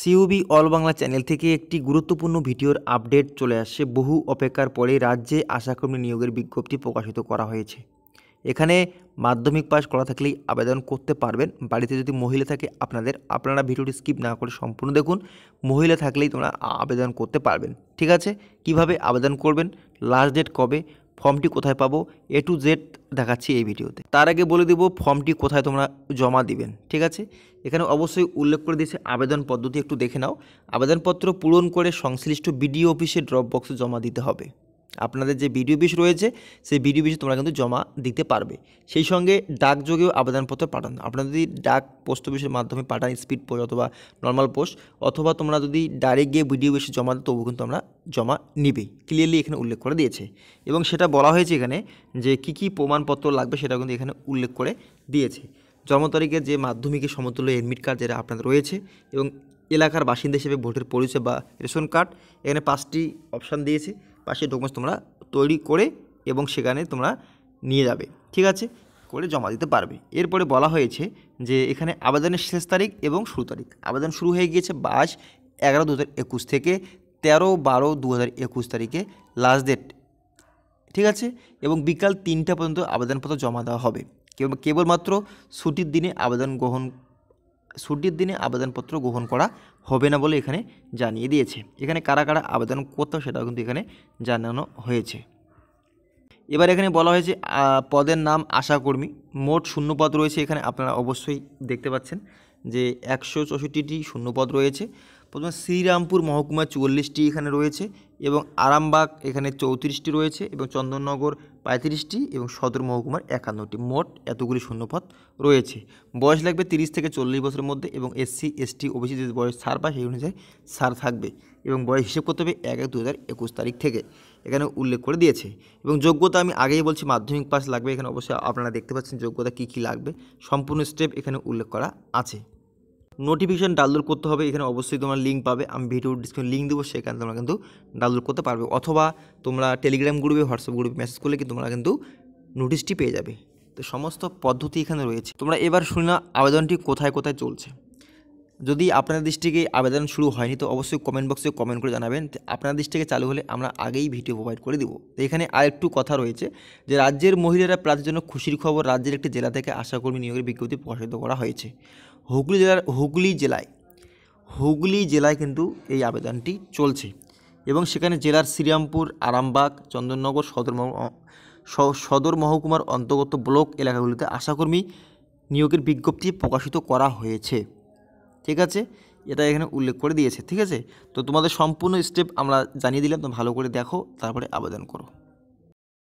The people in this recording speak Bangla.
সিউবি অল বাংলা চ্যানেল থেকে একটি গুরুত্বপূর্ণ ভিডিওর আপডেট চলে আসছে বহু অপেক্ষার পরে রাজ্যে আশাকর্মী নিয়োগের বিজ্ঞপ্তি প্রকাশিত করা হয়েছে এখানে মাধ্যমিক পাস করা থাকলেই আবেদন করতে পারবেন বাড়িতে যদি মহিলা থাকে আপনাদের আপনারা ভিডিওটি স্কিপ না করে সম্পূর্ণ দেখুন মহিলা থাকলেই তোমরা আবেদন করতে পারবেন ঠিক আছে কিভাবে আবেদন করবেন লাস্ট ডেট কবে ফর্মটি কোথায় পাবো এ টু জেড দেখাচ্ছি এই ভিডিওতে তার আগে বলে দেবো ফর্মটি কোথায় তোমরা জমা দিবেন ঠিক আছে এখানে অবশ্যই উল্লেখ করে দিয়েছে আবেদন পদ্ধতি একটু দেখে নাও আবেদনপত্র পূরণ করে সংশ্লিষ্ট বিডিও অফিসে ড্রপ বক্সে জমা দিতে হবে আপনাদের যে ভিডিও বিষ রয়েছে সেই ভিডিও বিষ তোমরা কিন্তু জমা দিতে পারবে সেই সঙ্গে ডাকযোগেও আবেদনপত্র পাঠান আপনারা যদি ডাক পোস্ট অফিসের মাধ্যমে পাঠান স্পিড পোস্ট অথবা নর্মাল পোস্ট অথবা তোমরা যদি ডাইরেক্ট গিয়ে ভিডিও বিষ জমা দিতে তবু কিন্তু আমরা জমা নিবে ক্লিয়ারলি এখানে উল্লেখ করে দিয়েছে এবং সেটা বলা হয়েছে এখানে যে কি কি প্রমাণপত্র লাগবে সেটা কিন্তু এখানে উল্লেখ করে দিয়েছে জন্ম তারিখের যে মাধ্যমিকের সমতুল্য এডমিট কার্ড যেটা আপনাদের রয়েছে এবং এলাকার বাসিন্দা হিসেবে ভোটের পরিচয় বা রেশন কার্ড এখানে পাঁচটি অপশান দিয়েছে পাশে ডকুমেন্টস তোমরা তৈরি করে এবং সেখানে তোমরা নিয়ে যাবে ঠিক আছে করে জমা দিতে পারবে এরপরে বলা হয়েছে যে এখানে আবেদনের শেষ তারিখ এবং শুরু তারিখ আবেদন শুরু হয়ে গিয়েছে বাইশ এগারো দু একুশ থেকে তেরো বারো দু একুশ তারিখে লাস্ট ডেট ঠিক আছে এবং বিকাল তিনটা পর্যন্ত আবেদনপত্র জমা দেওয়া হবে কেবলমাত্র ছুটির দিনে আবেদন গ্রহণ ছুটির দিনে আবেদনপত্র গ্রহণ করা হবে না বলে এখানে জানিয়ে দিয়েছে এখানে কারা কারা আবেদন হবে সেটাও কিন্তু এখানে জানানো হয়েছে এবার এখানে বলা হয়েছে পদের নাম আশাকর্মী মোট শূন্যপদ রয়েছে এখানে আপনারা অবশ্যই দেখতে পাচ্ছেন যে একশো চৌষট্টিটি শূন্যপদ রয়েছে প্রথমে শ্রীরামপুর মহকুমা চুয়াল্লিশটি এখানে রয়েছে এবং আরামবাগ এখানে চৌত্রিশটি রয়েছে এবং চন্দননগর পঁয়ত্রিশটি এবং সদর মহকুমার একান্নটি মোট এতগুলি শূন্যপদ রয়েছে বয়স লাগবে তিরিশ থেকে চল্লিশ বছরের মধ্যে এবং এসসি এসটি ওবিসি যে বয়স ছাড় পায় সেই অনুযায়ী সার থাকবে এবং বয়স হিসেব করতে হবে এক এক দু তারিখ থেকে এখানে উল্লেখ করে দিয়েছে এবং যোগ্যতা আমি আগেই বলছি মাধ্যমিক পাস লাগবে এখানে অবশ্যই আপনারা দেখতে পাচ্ছেন যোগ্যতা কী কী লাগবে সম্পূর্ণ স্টেপ এখানে উল্লেখ করা আছে নোটিফিকেশান ডাউনলোড করতে হবে এখানে অবশ্যই তোমরা লিঙ্ক পাবে আমি ভিডিও ডিসক্রিপশন লিঙ্ক দেবো সেখানে তোমরা কিন্তু ডাউনলোড করতে পারবে অথবা তোমরা টেলিগ্রাম গ্রুপে হোয়াটসঅ্যাপ গ্রুপে মেসেজ করলে কি তোমরা কিন্তু নোটিশটি পেয়ে যাবে তো সমস্ত পদ্ধতি এখানে রয়েছে তোমরা এবার শুনে আবেদনটি কোথায় কোথায় চলছে যদি আপনার থেকে আবেদন শুরু হয়নি তো অবশ্যই কমেন্ট বক্সে কমেন্ট করে জানাবেন আপনার থেকে চালু হলে আমরা আগেই ভিডিও প্রোভাইড করে দেবো তো এখানে আর একটু কথা রয়েছে যে রাজ্যের মহিলারা প্রার্থীর জন্য খুশির খবর রাজ্যের একটি জেলা থেকে আশাকর্মী নিয়োগের বিজ্ঞপ্তি প্রকাশিত করা হয়েছে হুগলি জেলার হুগলি জেলায় হুগলি জেলায় কিন্তু এই আবেদনটি চলছে এবং সেখানে জেলার শ্রীরামপুর আরামবাগ চন্দননগর সদর সদর মহকুমার অন্তর্গত ব্লক এলাকাগুলিতে আশাকর্মী নিয়োগের বিজ্ঞপ্তি প্রকাশিত করা হয়েছে ঠিক আছে এটা এখানে উল্লেখ করে দিয়েছে ঠিক আছে তো তোমাদের সম্পূর্ণ স্টেপ আমরা জানিয়ে দিলাম তো ভালো করে দেখো তারপরে আবেদন করো